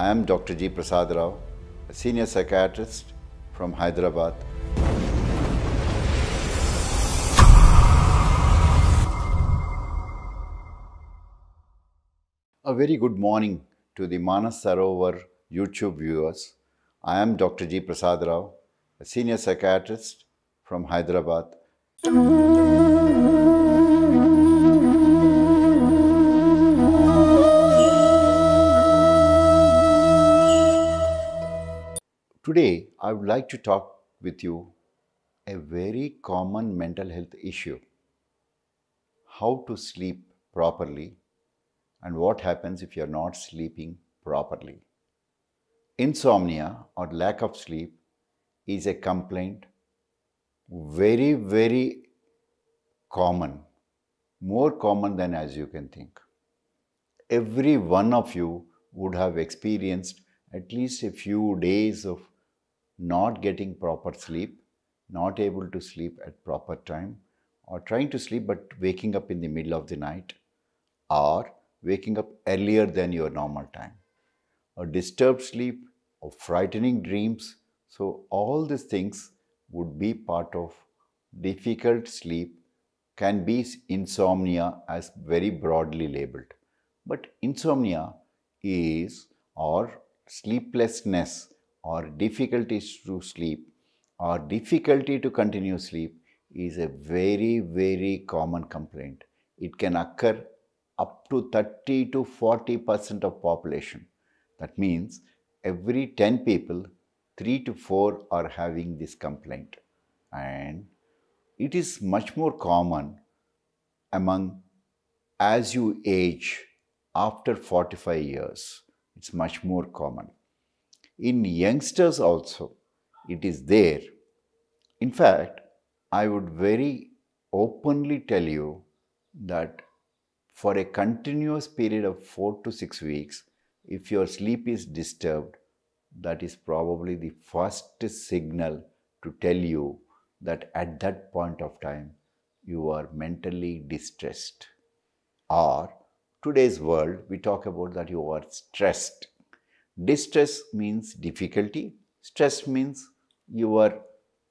I am Dr. G. Prasad Rao, a senior psychiatrist from Hyderabad. A very good morning to the Manas Sarovar YouTube viewers. I am Dr. G. Prasad Rao, a senior psychiatrist from Hyderabad. Today, I would like to talk with you a very common mental health issue how to sleep properly and what happens if you're not sleeping properly. Insomnia or lack of sleep is a complaint very, very common, more common than as you can think. Every one of you would have experienced at least a few days of not getting proper sleep, not able to sleep at proper time, or trying to sleep but waking up in the middle of the night, or waking up earlier than your normal time, or disturbed sleep, or frightening dreams. So, all these things would be part of difficult sleep, can be insomnia as very broadly labeled. But insomnia is or sleeplessness or difficulties to sleep or difficulty to continue sleep is a very, very common complaint. It can occur up to 30 to 40 percent of population. That means every 10 people, 3 to 4 are having this complaint. And it is much more common among as you age after 45 years. It's much more common in youngsters also, it is there. In fact, I would very openly tell you that for a continuous period of four to six weeks, if your sleep is disturbed, that is probably the first signal to tell you that at that point of time you are mentally distressed. Or today's world, we talk about that you are stressed. Distress means difficulty. Stress means your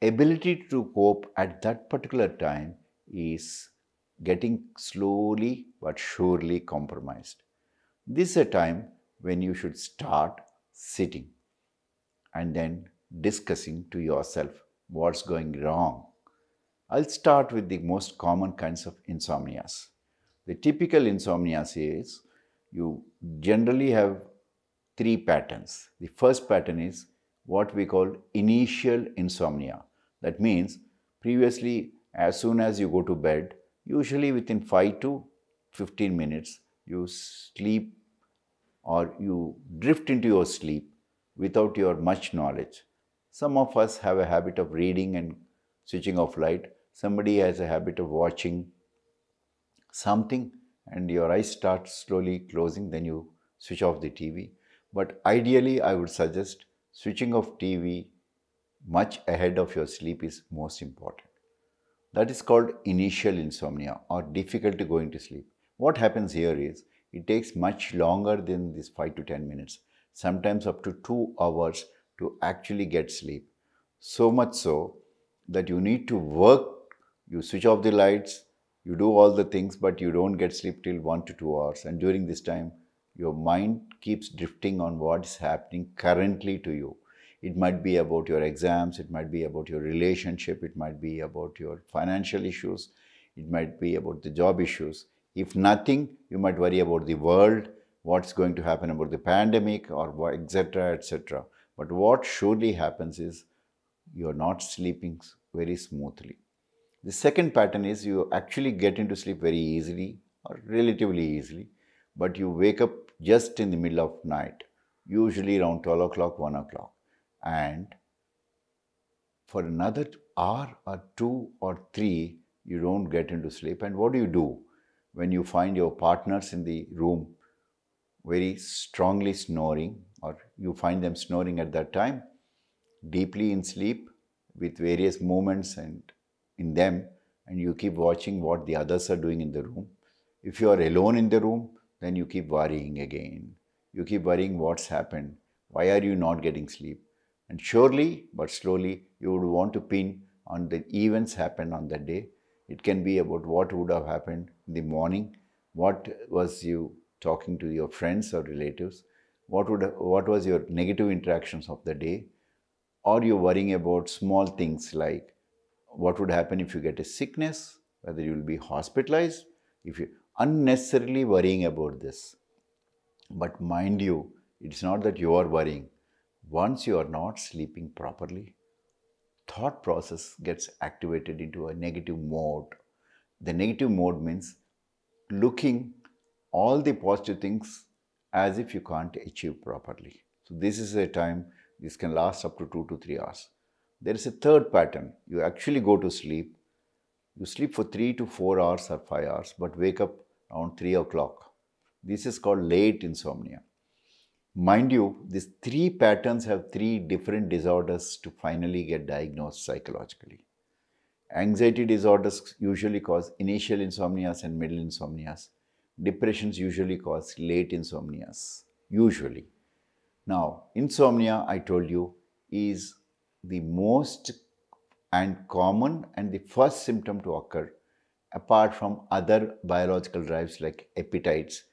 ability to cope at that particular time is getting slowly but surely compromised. This is a time when you should start sitting and then discussing to yourself what's going wrong. I'll start with the most common kinds of insomnias. The typical insomnias is you generally have three patterns. The first pattern is what we call initial insomnia. That means previously as soon as you go to bed, usually within 5 to 15 minutes, you sleep or you drift into your sleep without your much knowledge. Some of us have a habit of reading and switching off light. Somebody has a habit of watching something and your eyes start slowly closing, then you switch off the TV. But ideally, I would suggest switching off TV much ahead of your sleep is most important. That is called initial insomnia or difficulty going to sleep. What happens here is it takes much longer than this 5 to 10 minutes, sometimes up to 2 hours to actually get sleep. So much so that you need to work, you switch off the lights, you do all the things, but you don't get sleep till 1 to 2 hours. And during this time, your mind keeps drifting on what is happening currently to you. It might be about your exams, it might be about your relationship, it might be about your financial issues, it might be about the job issues. If nothing, you might worry about the world, what's going to happen about the pandemic or etc. etc. But what surely happens is you're not sleeping very smoothly. The second pattern is you actually get into sleep very easily or relatively easily, but you wake up just in the middle of night, usually around 12 o'clock, 1 o'clock. And for another hour or two or three, you don't get into sleep. And what do you do when you find your partners in the room very strongly snoring, or you find them snoring at that time, deeply in sleep with various movements and in them, and you keep watching what the others are doing in the room. If you are alone in the room, then you keep worrying again. You keep worrying what's happened. Why are you not getting sleep? And surely, but slowly, you would want to pin on the events happened on that day. It can be about what would have happened in the morning, what was you talking to your friends or relatives, what, would, what was your negative interactions of the day, or you're worrying about small things like what would happen if you get a sickness, whether you will be hospitalized, if you, unnecessarily worrying about this. But mind you, it's not that you are worrying. Once you are not sleeping properly, thought process gets activated into a negative mode. The negative mode means looking all the positive things as if you can't achieve properly. So this is a time, this can last up to two to three hours. There is a third pattern. You actually go to sleep you sleep for three to four hours or five hours, but wake up around three o'clock. This is called late insomnia. Mind you, these three patterns have three different disorders to finally get diagnosed psychologically. Anxiety disorders usually cause initial insomnias and middle insomnias. Depressions usually cause late insomnias, usually. Now, insomnia, I told you, is the most and common and the first symptom to occur apart from other biological drives like appetites,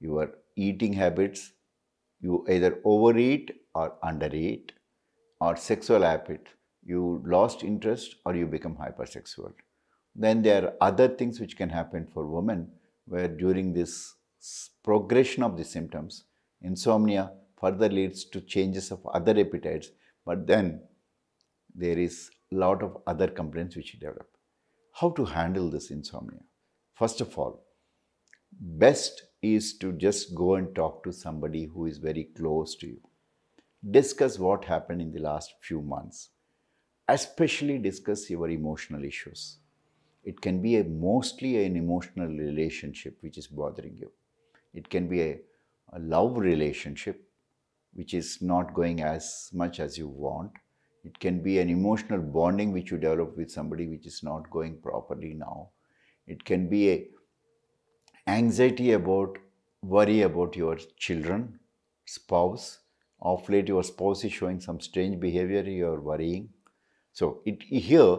your eating habits, you either overeat or undereat, or sexual appetite, you lost interest or you become hypersexual. Then there are other things which can happen for women where during this progression of the symptoms, insomnia further leads to changes of other appetites, but then there is lot of other complaints which you develop. How to handle this insomnia? First of all, best is to just go and talk to somebody who is very close to you. Discuss what happened in the last few months. Especially discuss your emotional issues. It can be a, mostly an emotional relationship which is bothering you. It can be a, a love relationship which is not going as much as you want it can be an emotional bonding which you develop with somebody which is not going properly now. It can be a anxiety about, worry about your children, spouse. Of late, your spouse is showing some strange behavior, you are worrying. So, it, here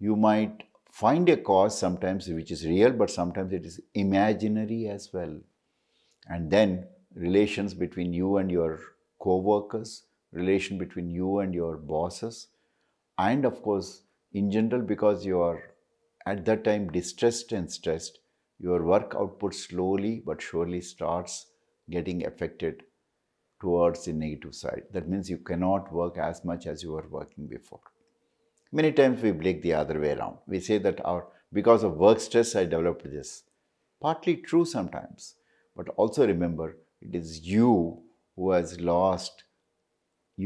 you might find a cause sometimes which is real, but sometimes it is imaginary as well. And then relations between you and your co workers, relation between you and your bosses and of course in general because you are at that time distressed and stressed your work output slowly but surely starts getting affected towards the negative side that means you cannot work as much as you were working before many times we break the other way around we say that our because of work stress i developed this partly true sometimes but also remember it is you who has lost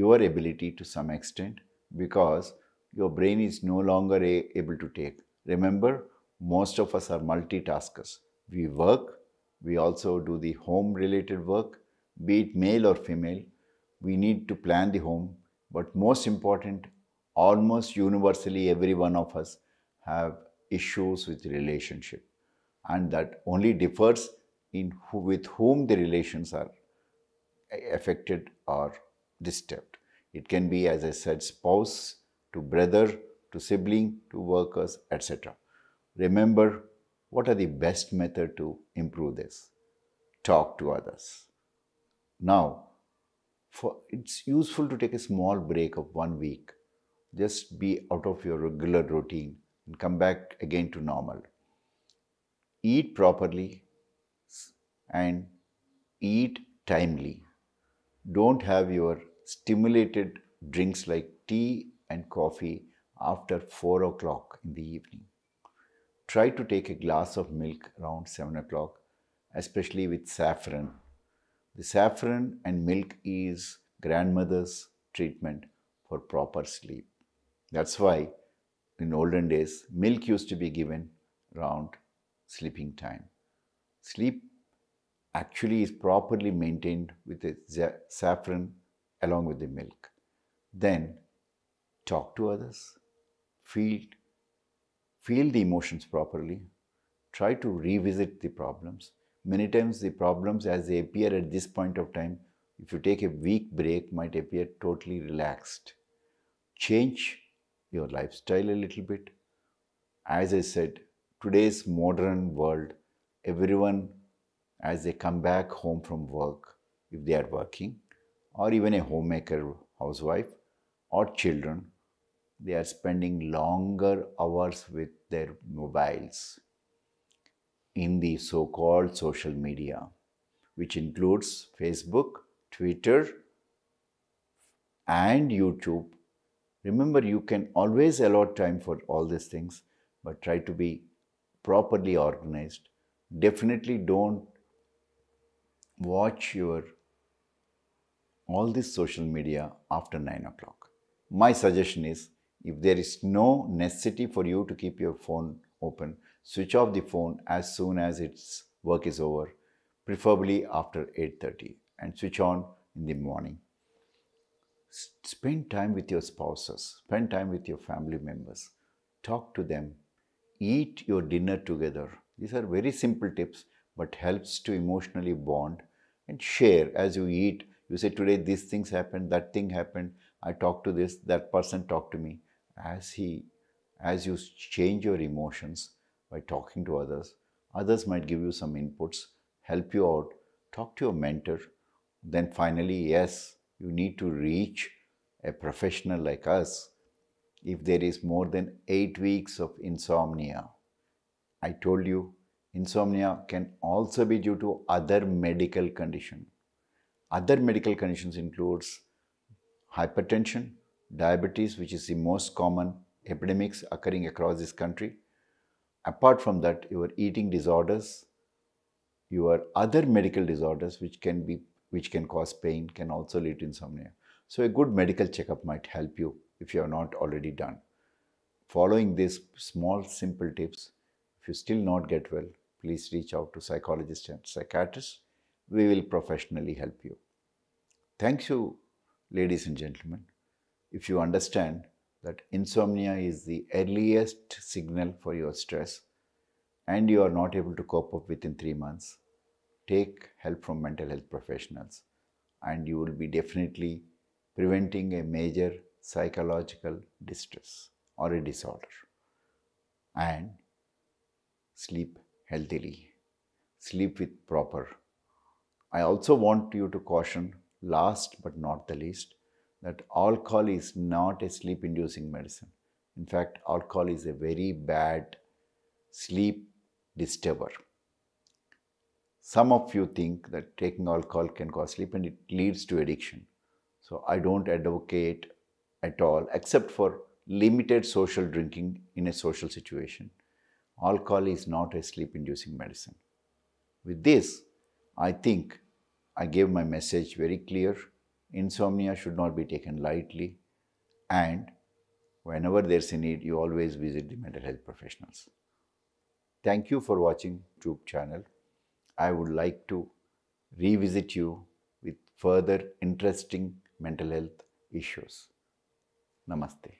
your ability to some extent because your brain is no longer able to take. Remember, most of us are multitaskers. We work, we also do the home related work, be it male or female. We need to plan the home, but most important, almost universally every one of us have issues with relationship and that only differs in who, with whom the relations are eh, affected or disturbed. It can be, as I said, spouse, to brother, to sibling, to workers, etc. Remember, what are the best method to improve this? Talk to others. Now, for, it's useful to take a small break of one week. Just be out of your regular routine and come back again to normal. Eat properly and eat timely. Don't have your stimulated drinks like tea and coffee after 4 o'clock in the evening. Try to take a glass of milk around 7 o'clock, especially with saffron. The saffron and milk is grandmother's treatment for proper sleep. That's why in olden days, milk used to be given around sleeping time. Sleep actually is properly maintained with saffron along with the milk. Then talk to others, feel, feel the emotions properly, try to revisit the problems. Many times the problems as they appear at this point of time, if you take a week break, might appear totally relaxed. Change your lifestyle a little bit. As I said, today's modern world, everyone as they come back home from work, if they are working, or even a homemaker housewife or children, they are spending longer hours with their mobiles in the so called social media, which includes Facebook, Twitter, and YouTube. Remember, you can always allot time for all these things, but try to be properly organized. Definitely don't watch your all this social media after 9 o'clock. My suggestion is if there is no necessity for you to keep your phone open, switch off the phone as soon as its work is over, preferably after 8.30 and switch on in the morning. Spend time with your spouses, spend time with your family members, talk to them, eat your dinner together. These are very simple tips but helps to emotionally bond and share as you eat you say, today these things happened, that thing happened, I talked to this, that person talked to me. As he, as you change your emotions by talking to others, others might give you some inputs, help you out, talk to your mentor. Then finally, yes, you need to reach a professional like us if there is more than eight weeks of insomnia. I told you, insomnia can also be due to other medical condition. Other medical conditions includes hypertension, diabetes, which is the most common epidemics occurring across this country. Apart from that, your eating disorders, your other medical disorders which can be which can cause pain can also lead to insomnia. So a good medical checkup might help you if you are not already done. Following these small simple tips, if you still not get well, please reach out to psychologist and psychiatrist we will professionally help you. Thank you, ladies and gentlemen, if you understand that insomnia is the earliest signal for your stress and you are not able to cope up within three months, take help from mental health professionals and you will be definitely preventing a major psychological distress or a disorder. And sleep healthily, sleep with proper I also want you to caution, last but not the least, that alcohol is not a sleep inducing medicine. In fact, alcohol is a very bad sleep disturber. Some of you think that taking alcohol can cause sleep and it leads to addiction. So I don't advocate at all except for limited social drinking in a social situation. Alcohol is not a sleep inducing medicine. With this, I think I gave my message very clear. Insomnia should not be taken lightly. And whenever there's a need, you always visit the mental health professionals. Thank you for watching Tube channel. I would like to revisit you with further interesting mental health issues. Namaste.